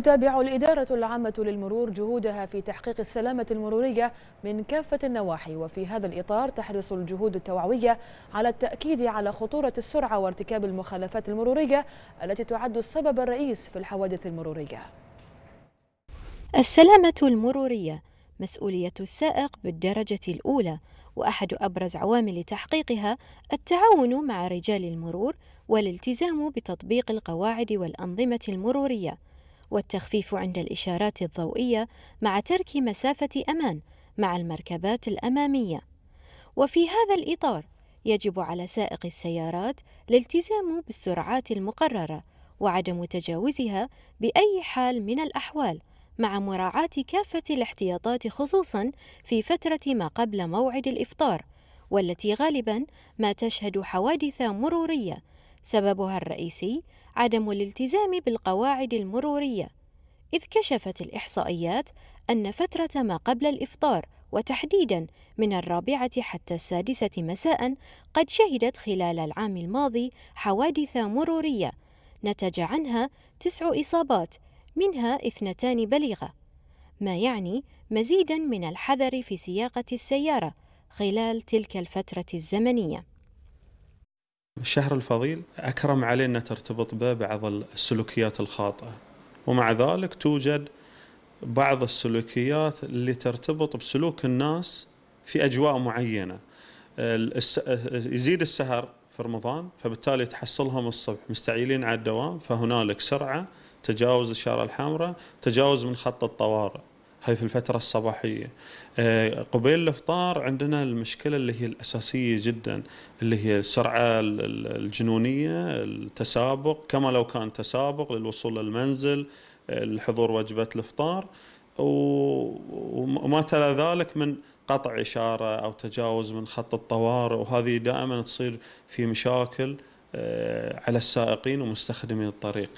تتابع الإدارة العامة للمرور جهودها في تحقيق السلامة المرورية من كافة النواحي وفي هذا الإطار تحرص الجهود التوعوية على التأكيد على خطورة السرعة وارتكاب المخالفات المرورية التي تعد السبب الرئيس في الحوادث المرورية السلامة المرورية مسؤولية السائق بالدرجة الأولى وأحد أبرز عوامل تحقيقها التعاون مع رجال المرور والالتزام بتطبيق القواعد والأنظمة المرورية والتخفيف عند الإشارات الضوئية مع ترك مسافة أمان مع المركبات الأمامية. وفي هذا الإطار يجب على سائق السيارات الالتزام بالسرعات المقررة وعدم تجاوزها بأي حال من الأحوال مع مراعاة كافة الاحتياطات خصوصا في فترة ما قبل موعد الإفطار والتي غالبا ما تشهد حوادث مرورية سببها الرئيسي عدم الالتزام بالقواعد المرورية إذ كشفت الإحصائيات أن فترة ما قبل الإفطار وتحديدا من الرابعة حتى السادسة مساء قد شهدت خلال العام الماضي حوادث مرورية نتج عنها تسع إصابات منها اثنتان بليغة ما يعني مزيدا من الحذر في سياقة السيارة خلال تلك الفترة الزمنية الشهر الفضيل أكرم علينا ترتبط به بعض السلوكيات الخاطئة ومع ذلك توجد بعض السلوكيات اللي ترتبط بسلوك الناس في أجواء معينة يزيد السهر في رمضان فبالتالي تحصلهم الصبح مستعيلين على الدوام فهنالك سرعة تجاوز الشارع الحمراء تجاوز من خط الطوارئ هاي في الفترة الصباحية آه، قبيل الإفطار عندنا المشكلة اللي هي الأساسية جدا اللي هي السرعة الجنونية التسابق كما لو كان تسابق للوصول للمنزل الحضور وجبة الإفطار وما تلا ذلك من قطع إشارة أو تجاوز من خط الطوارئ وهذه دائما تصير في مشاكل آه، على السائقين ومستخدمي الطريق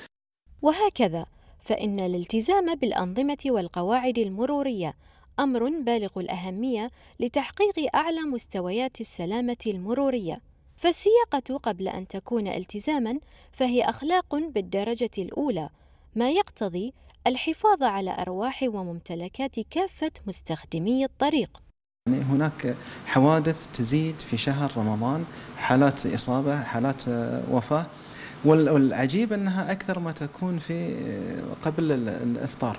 وهكذا فإن الالتزام بالأنظمة والقواعد المرورية أمر بالغ الأهمية لتحقيق أعلى مستويات السلامة المرورية. فالسياقة قبل أن تكون التزامًا فهي أخلاق بالدرجة الأولى، ما يقتضي الحفاظ على أرواح وممتلكات كافة مستخدمي الطريق. يعني هناك حوادث تزيد في شهر رمضان، حالات إصابة، حالات وفاة. والعجيب أنها أكثر ما تكون في قبل الإفطار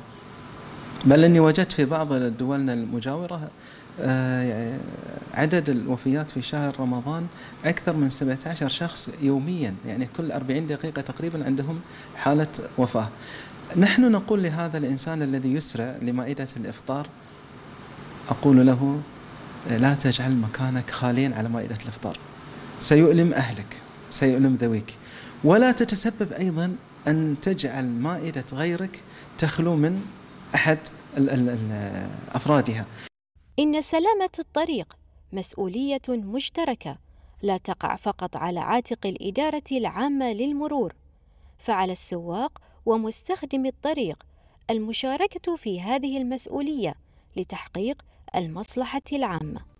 بل أني وجدت في بعض دولنا المجاورة آه، عدد الوفيات في شهر رمضان أكثر من 17 شخص يوميا يعني كل 40 دقيقة تقريبا عندهم حالة وفاة نحن نقول لهذا الإنسان الذي يسرع لمائدة الإفطار أقول له لا تجعل مكانك خاليا على مائدة الإفطار سيؤلم أهلك سيؤلم ذويك ولا تتسبب أيضا أن تجعل مائدة غيرك تخلو من أحد أفرادها إن سلامة الطريق مسؤولية مشتركة لا تقع فقط على عاتق الإدارة العامة للمرور فعلى السواق ومستخدم الطريق المشاركة في هذه المسؤولية لتحقيق المصلحة العامة